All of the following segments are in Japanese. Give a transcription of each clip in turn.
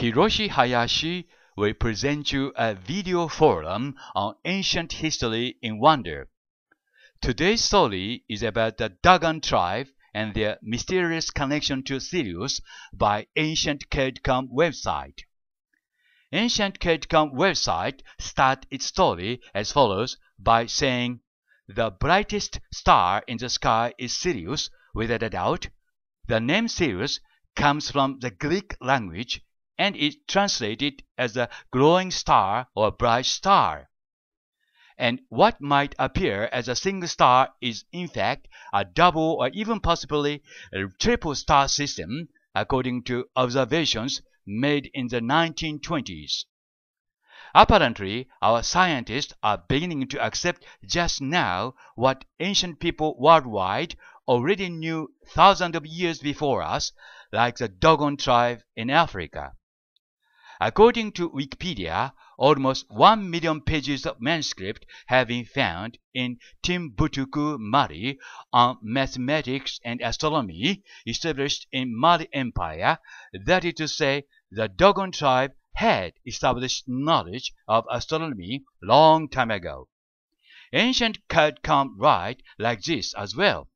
Hiroshi Hayashi will present you a video forum on ancient history in wonder. Today's story is about the Dagon tribe and their mysterious connection to Sirius by Ancient Kedcom website. Ancient Kedcom website starts its story as follows by saying, The brightest star in the sky is Sirius, without a doubt. The name Sirius comes from the Greek language and is translated as a glowing star or a bright star. And what might appear as a single star is in fact a double or even possibly a triple star system according to observations made in the 1920s. Apparently, our scientists are beginning to accept just now what ancient people worldwide already knew thousands of years before us, like the Dogon tribe in Africa. According to Wikipedia, almost 1 million pages of manuscript have been found in Timbuktu, Mali, on mathematics and astronomy established in Mali Empire, that is to say, the Dogon tribe had established knowledge of astronomy long time ago. Ancient could come right like this as well,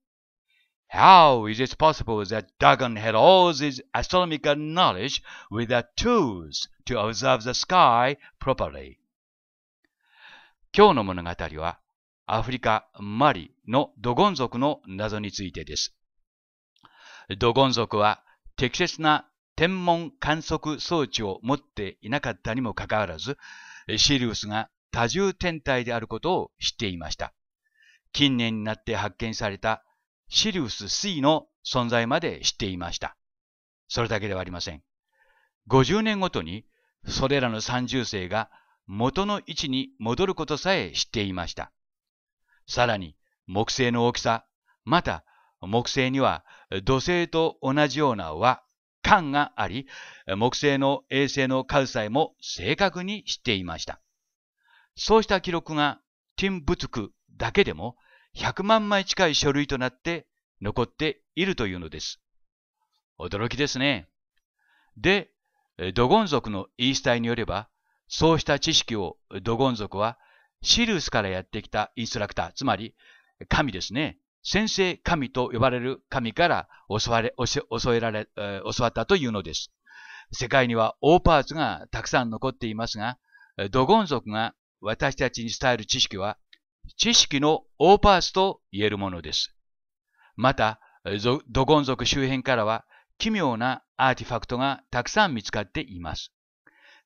How is it possible that Dagon had all this astronomical knowledge without tools to observe the sky properly? 今日の物語はアフリカ・マリのドゴン族の謎についてです。ドゴン族は適切な天文観測装置を持っていなかったにもかかわらず、シリウスが多重天体であることを知っていました。近年になって発見されたシリウス C の存在まで知っていました。それだけではありません。50年ごとにそれらの三重星が元の位置に戻ることさえ知っていました。さらに木星の大きさ、また木星には土星と同じような輪、間があり、木星の衛星の数さえも正確に知っていました。そうした記録がティンブツクだけでも100万枚近い書類となって残っているというのです。驚きですね。で、ドゴン族の言い伝えによれば、そうした知識をドゴン族はシルスからやってきたインストラクター、つまり神ですね。先生神と呼ばれる神から教われ、教えられ、教わったというのです。世界には大パーツがたくさん残っていますが、ドゴン族が私たちに伝える知識は知識のーパーツと言えるものです。また、ドゴン族周辺からは奇妙なアーティファクトがたくさん見つかっています。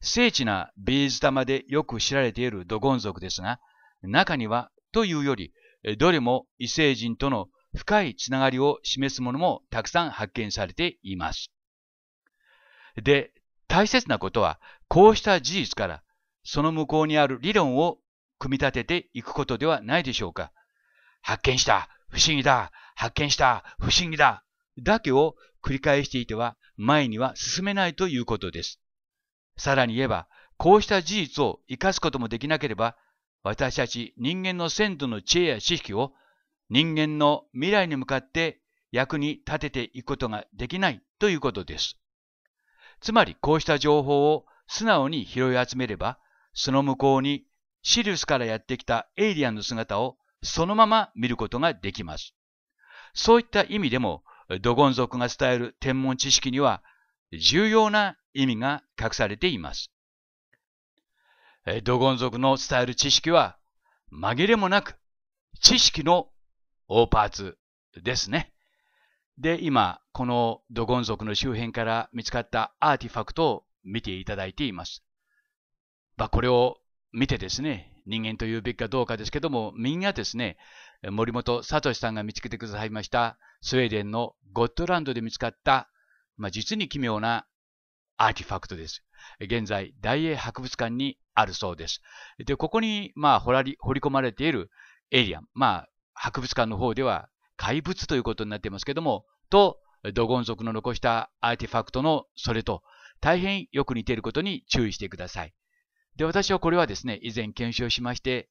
精緻なビーズ玉でよく知られているドゴン族ですが、中にはというより、どれも異星人との深いつながりを示すものもたくさん発見されています。で、大切なことは、こうした事実から、その向こうにある理論を組み立てていくことではないでしょうか。発見した不思議だ発見した不思議だだけを繰り返していては前には進めないということです。さらに言えば、こうした事実を生かすこともできなければ、私たち人間の先祖の知恵や知識を人間の未来に向かって役に立てていくことができないということです。つまりこうした情報を素直に拾い集めれば、その向こうにシリウスからやってきたエイリアンの姿をそのまま見ることができます。そういった意味でも、ドゴン族が伝える天文知識には重要な意味が隠されています。ドゴン族の伝える知識は紛れもなく知識の大パーツですね。で、今、このドゴン族の周辺から見つかったアーティファクトを見ていただいています。まあ、これを見てですね、人間というべきかどうかですけども、みんなですね、森本聡さんが見つけてくださいました、スウェーデンのゴットランドで見つかった、まあ、実に奇妙なアーティファクトです。現在、大英博物館にあるそうです。で、ここに、まあ、掘り込まれているエイリアン、まあ、博物館の方では怪物ということになっていますけども、と、ドゴン族の残したアーティファクトのそれと、大変よく似ていることに注意してください。で、私はこれはですね、以前検証しまして、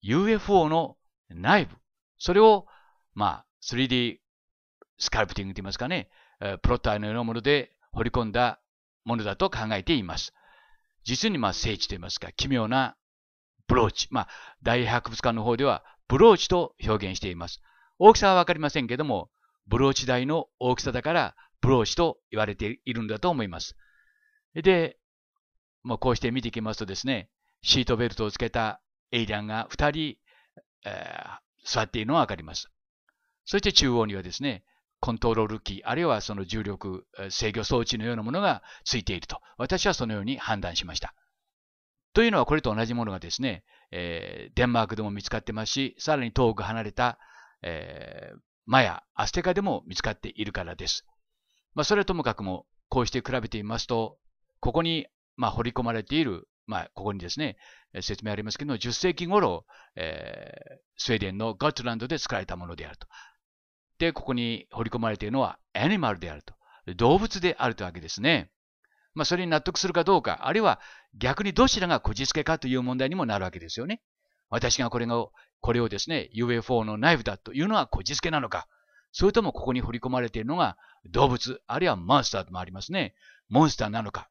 UFO の内部、それを、まあ、3D スカルプティングといいますかね、プロッターのようなもので彫り込んだものだと考えています。実にまあ聖地といいますか、奇妙なブローチ。まあ、大博物館の方ではブローチと表現しています。大きさはわかりませんけども、ブローチ台の大きさだからブローチと言われているんだと思います。で、まあ、こうして見ていきますとですね、シートベルトをつけたエイリアンが2人、えー、座っているのがわかります。そして中央にはですね、コントロール機、あるいはその重力制御装置のようなものがついていると、私はそのように判断しました。というのはこれと同じものがですね、えー、デンマークでも見つかってますし、さらに遠く離れた、えー、マヤ、アステカでも見つかっているからです。まあ、それはともかくも、こうして比べてみますと、ここにまあ、掘り込まれている、まあ、ここにですね、説明ありますけど、10世紀頃、えー、スウェーデンのガットランドで作られたものであると。で、ここに掘り込まれているのは、アニマルであると。動物であるというわけですね。まあ、それに納得するかどうか、あるいは逆にどちらがこじつけかという問題にもなるわけですよね。私がこれが、これをですね、UFO のナイフだというのはこじつけなのか、それともここに掘り込まれているのが動物、あるいはモンスターでもありますね。モンスターなのか、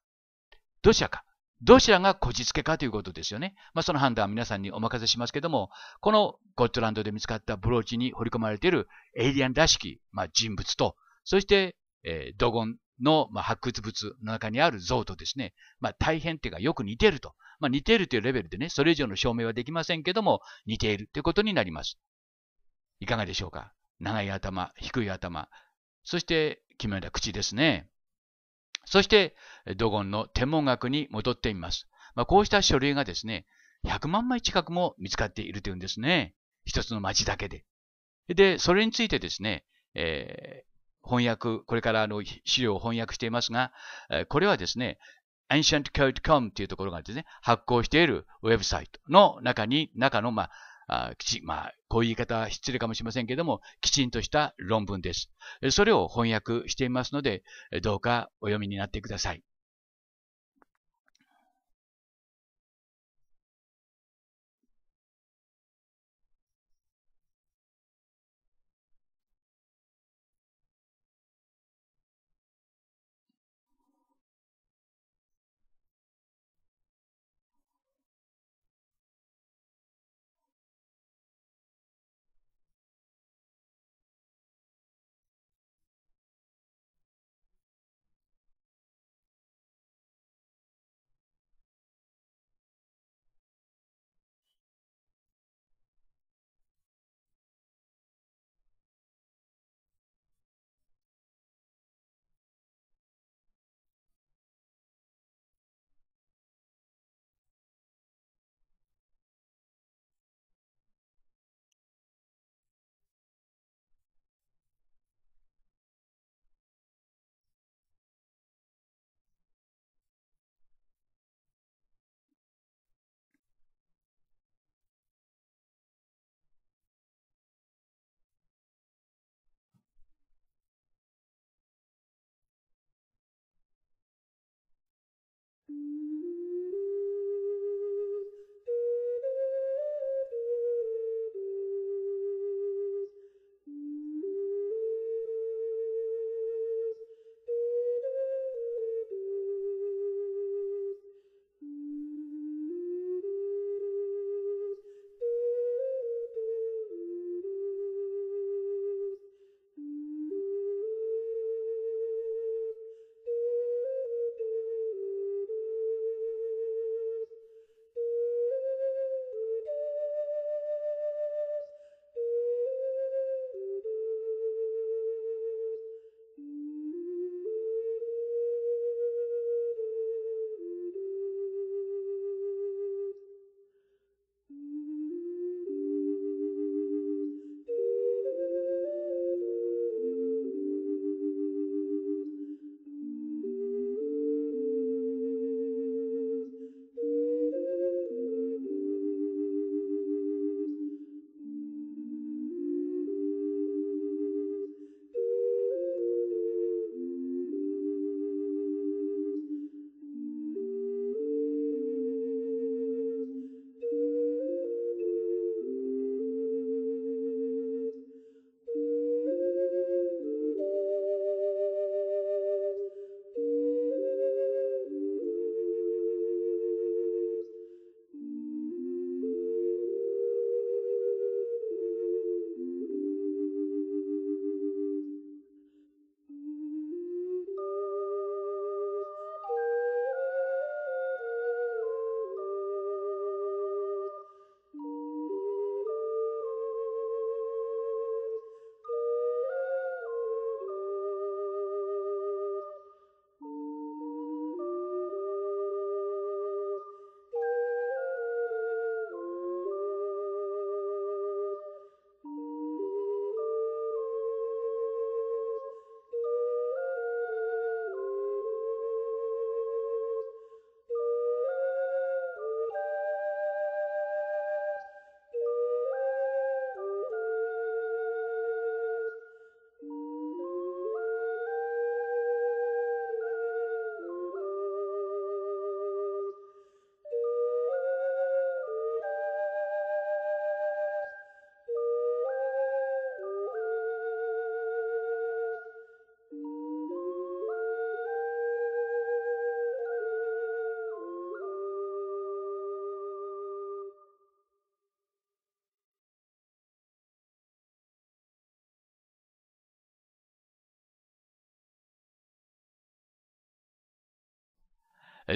どちらか。どちらがこじつけかということですよね。まあ、その判断は皆さんにお任せしますけども、このゴットランドで見つかったブローチに彫り込まれているエイリアンらしき、まあ、人物と、そして、えー、ドゴンの、まあ、発掘物の中にある像とですね、まあ、大変っていうかよく似てると。まあ、似ているというレベルでね、それ以上の証明はできませんけども、似ているということになります。いかがでしょうか長い頭、低い頭、そして、奇妙な口ですね。そして、ドゴンの天文学に戻ってみます。まあ、こうした書類がですね、100万枚近くも見つかっているというんですね。一つの町だけで。で、それについてですね、えー、翻訳、これからあの資料を翻訳していますが、これはですね、ancientcode.com というところがですね、発行しているウェブサイトの中に、中の、まあ、あきち、まあ、こういう言い方は失礼かもしれませんけれども、きちんとした論文です。それを翻訳していますので、どうかお読みになってください。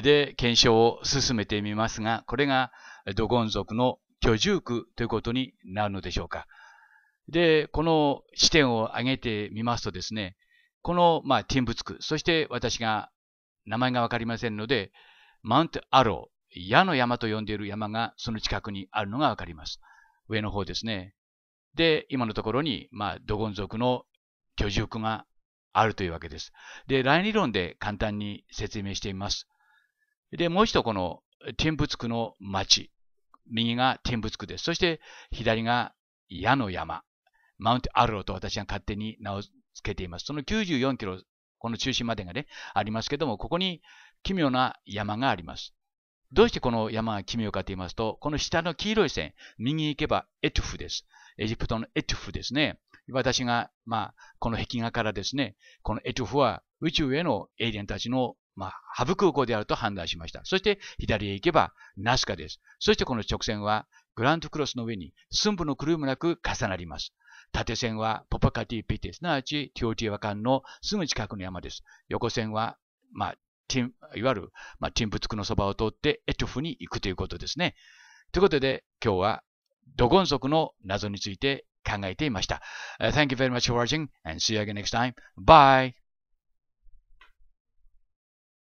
で検証を進めてみますが、これがドゴン族の居住区ということになるのでしょうか。で、この視点を挙げてみますとですね、この、まあ、ティンブツク、そして私が名前がわかりませんので、マウントアロー、矢の山と呼んでいる山がその近くにあるのがわかります。上の方ですね。で、今のところに、まあ、ドゴン族の居住区があるというわけです。で、ライン理論で簡単に説明してみます。で、もう一度このティンブツクの町。右がティンブツクです。そして左が矢の山。マウンテアルロと私が勝手に名を付けています。その94キロ、この中心までがね、ありますけども、ここに奇妙な山があります。どうしてこの山が奇妙かと言いますと、この下の黄色い線、右に行けばエトゥフです。エジプトのエトゥフですね。私が、まあ、この壁画からですね、このエトゥフは宇宙へのエイリアンたちのまあ、ハブ空港であると判断しました。そして、左へ行けば、ナスカです。そして、この直線は、グラントクロスの上に寸分の狂いもなく重なります。縦線はポパカティピテ、すなわちティオティワカンのすぐ近くの山です。横線は、まあ、ティン、いわゆる、まあ、ティンプツクのそばを通ってエトフに行くということですね。ということで、今日はドゴン族の謎について考えていました。Uh, thank you very much for watching and see you again next time. Bye!